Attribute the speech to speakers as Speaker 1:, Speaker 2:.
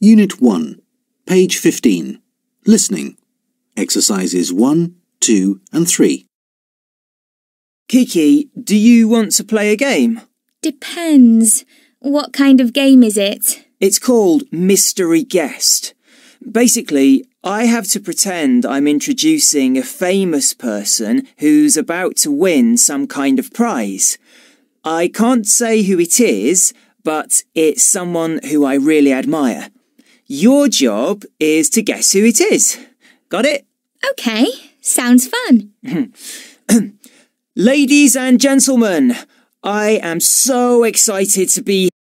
Speaker 1: Unit 1, page 15. Listening.
Speaker 2: Exercises 1, 2 and 3. Kiki, do you
Speaker 3: want to play a game? Depends.
Speaker 2: What kind of game is it?
Speaker 3: It's called Mystery Guest. Basically, I have to pretend I'm introducing a famous person who's about to win some kind of prize. I can't say who it is, but it's someone who I really admire. Your job is to guess who it is. Got it? Okay, sounds fun. Ladies and gentlemen,
Speaker 1: I am so excited to be